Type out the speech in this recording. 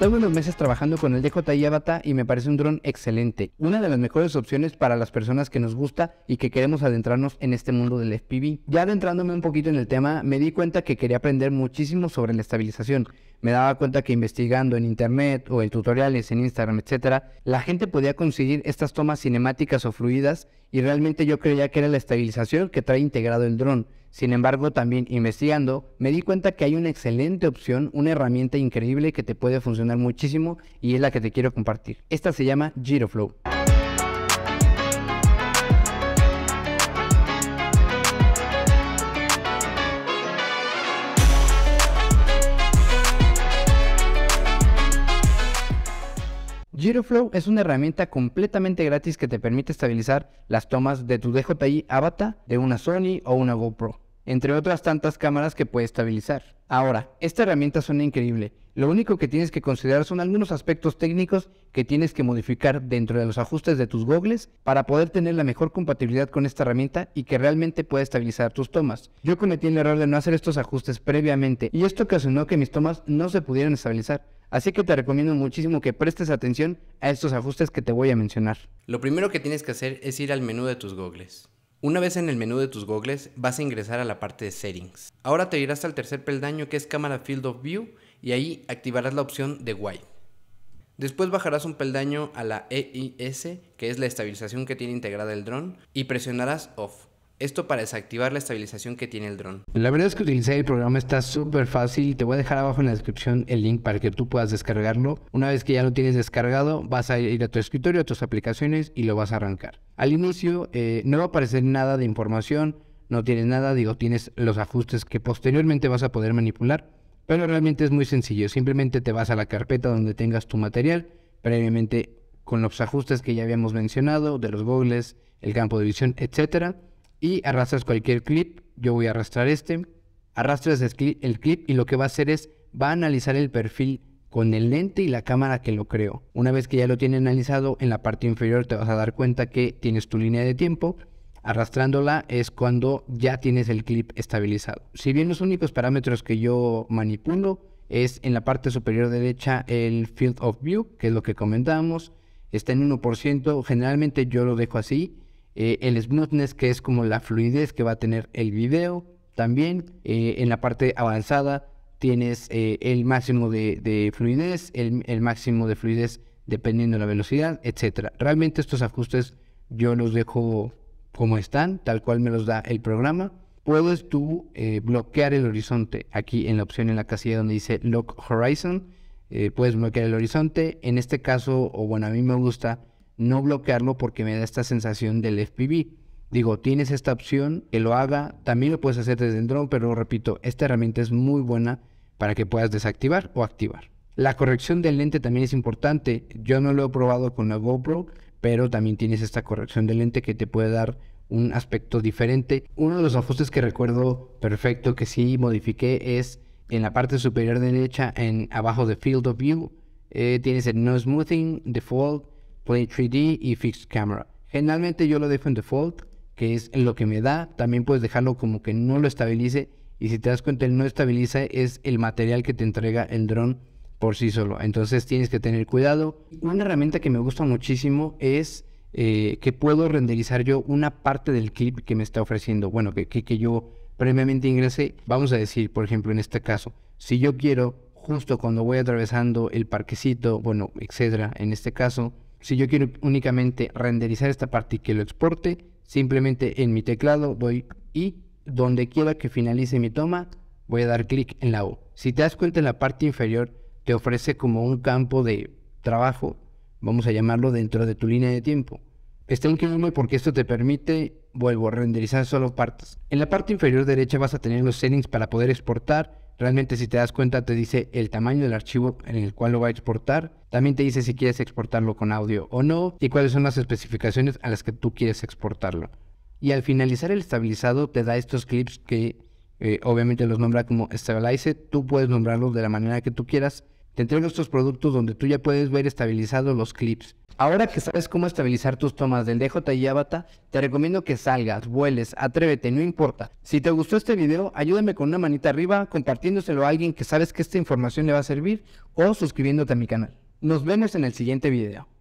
Tengo unos meses trabajando con el DJI Avatar y me parece un dron excelente, una de las mejores opciones para las personas que nos gusta y que queremos adentrarnos en este mundo del FPV. Ya adentrándome un poquito en el tema, me di cuenta que quería aprender muchísimo sobre la estabilización. Me daba cuenta que investigando en internet o en tutoriales en Instagram, etc., la gente podía conseguir estas tomas cinemáticas o fluidas y realmente yo creía que era la estabilización que trae integrado el dron. Sin embargo, también investigando, me di cuenta que hay una excelente opción, una herramienta increíble que te puede funcionar muchísimo y es la que te quiero compartir. Esta se llama Giroflow. Giroflow es una herramienta completamente gratis que te permite estabilizar las tomas de tu DJI Avatar de una Sony o una GoPro entre otras tantas cámaras que puede estabilizar. Ahora, esta herramienta suena increíble. Lo único que tienes que considerar son algunos aspectos técnicos que tienes que modificar dentro de los ajustes de tus gogles para poder tener la mejor compatibilidad con esta herramienta y que realmente pueda estabilizar tus tomas. Yo cometí el error de no hacer estos ajustes previamente y esto ocasionó que mis tomas no se pudieran estabilizar. Así que te recomiendo muchísimo que prestes atención a estos ajustes que te voy a mencionar. Lo primero que tienes que hacer es ir al menú de tus gogles. Una vez en el menú de tus gogles, vas a ingresar a la parte de Settings. Ahora te irás al tercer peldaño que es Cámara Field of View y ahí activarás la opción de Wide. Después bajarás un peldaño a la EIS, que es la estabilización que tiene integrada el dron, y presionarás Off. Esto para desactivar la estabilización que tiene el dron. La verdad es que utilizar el programa está súper fácil. Te voy a dejar abajo en la descripción el link para que tú puedas descargarlo. Una vez que ya lo tienes descargado, vas a ir a tu escritorio, a tus aplicaciones y lo vas a arrancar. Al inicio eh, no va a aparecer nada de información, no tienes nada, digo, tienes los ajustes que posteriormente vas a poder manipular. Pero realmente es muy sencillo. Simplemente te vas a la carpeta donde tengas tu material, previamente con los ajustes que ya habíamos mencionado, de los goggles, el campo de visión, etcétera y arrastras cualquier clip. Yo voy a arrastrar este. Arrastras el clip y lo que va a hacer es, va a analizar el perfil con el lente y la cámara que lo creo. Una vez que ya lo tiene analizado, en la parte inferior te vas a dar cuenta que tienes tu línea de tiempo. Arrastrándola es cuando ya tienes el clip estabilizado. Si bien los únicos parámetros que yo manipulo es en la parte superior derecha el Field of View, que es lo que comentábamos, está en 1%, generalmente yo lo dejo así eh, el smoothness, que es como la fluidez que va a tener el video. También eh, en la parte avanzada tienes eh, el máximo de, fluidez, el, máximo de fluidez dependiendo de la velocidad, etcétera. Realmente estos ajustes yo los dejo como están, tal cual me los da el programa. Puedes tú bloquear el horizonte aquí en la opción en la casilla donde dice Lock Horizon. puedes bloquear el horizonte. En este caso, o bueno, a mí me gusta no bloquearlo porque me da esta sensación del FPV. Digo, tienes esta opción, que lo haga, también lo puedes hacer desde el drone, pero repito, esta herramienta es muy buena para que puedas desactivar o activar. La corrección del lente también es importante. Yo no lo he probado con la GoPro, pero también tienes esta corrección del lente que te puede dar un aspecto diferente. Uno de los ajustes que recuerdo perfecto que sí modifiqué es en la parte superior derecha, en abajo de Field of View, eh, tienes el No Smoothing, Default, Play 3D y Fixed Camera. Generalmente yo lo dejo en default, que es lo que me da. También puedes dejarlo como que no lo estabilice. Y si te das cuenta, el no estabiliza es el material que te entrega el dron por sí solo. Entonces tienes que tener cuidado. Una herramienta que me gusta muchísimo es eh, que puedo renderizar yo una parte del clip que me está ofreciendo. Bueno, que, que, yo previamente ingresé. Vamos a decir, por ejemplo, en este caso, si yo quiero, justo cuando voy atravesando el parquecito, bueno, etcétera, en este caso, si yo quiero únicamente renderizar esta parte y que lo exporte, simplemente en mi teclado doy y donde quiera que finalice mi toma, voy a dar clic en la O. Si te das cuenta en la parte inferior, te ofrece como un campo de trabajo, vamos a llamarlo dentro de tu línea de tiempo. Está increíble porque esto te permite, vuelvo, renderizar solo partes. En la parte inferior derecha vas a tener los settings para poder exportar Realmente si te das cuenta te dice el tamaño del archivo en el cual lo va a exportar. También te dice si quieres exportarlo con audio o no y cuáles son las especificaciones a las que tú quieres exportarlo. Y al finalizar el estabilizado te da estos clips que eh, obviamente los nombra como stabilize. Tú puedes nombrarlos de la manera que tú quieras te entrego estos productos donde tú ya puedes ver estabilizados los clips. Ahora que sabes cómo estabilizar tus tomas del DJI Avata, te recomiendo que salgas, vueles, atrévete, no importa. Si te gustó este video, ayúdame con una manita arriba, compartiéndoselo a alguien que sabes que esta información le va a servir o suscribiéndote a mi canal. Nos vemos en el siguiente video.